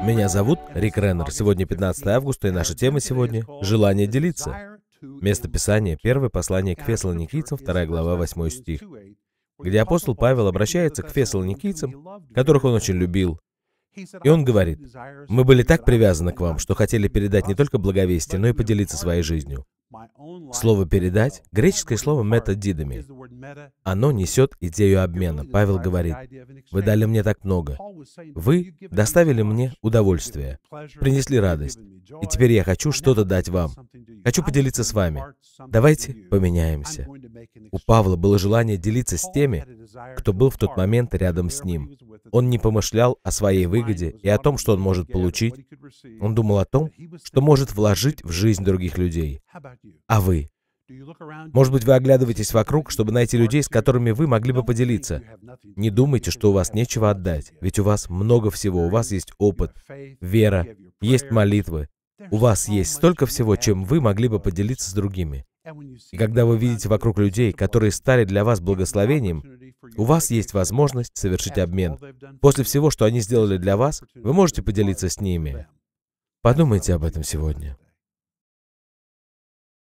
Меня зовут Рик Реннер. Сегодня 15 августа, и наша тема сегодня — «Желание делиться». Место Писания, первое послание к Фессалоникийцам, 2 глава, 8 стих, где апостол Павел обращается к Фессалоникийцам, которых он очень любил, и он говорит, «Мы были так привязаны к вам, что хотели передать не только благовестие, но и поделиться своей жизнью. Слово «передать» — греческое слово «метадидами». Оно несет идею обмена. Павел говорит, «Вы дали мне так много. Вы доставили мне удовольствие, принесли радость, и теперь я хочу что-то дать вам. Хочу поделиться с вами. Давайте поменяемся. У Павла было желание делиться с теми, кто был в тот момент рядом с ним. Он не помышлял о своей выгоде и о том, что он может получить. Он думал о том, что может вложить в жизнь других людей. А вы? Может быть, вы оглядываетесь вокруг, чтобы найти людей, с которыми вы могли бы поделиться. Не думайте, что у вас нечего отдать, ведь у вас много всего. У вас есть опыт, вера, есть молитвы, у вас есть столько всего, чем вы могли бы поделиться с другими. И когда вы видите вокруг людей, которые стали для вас благословением, у вас есть возможность совершить обмен. После всего, что они сделали для вас, вы можете поделиться с ними. Подумайте об этом сегодня.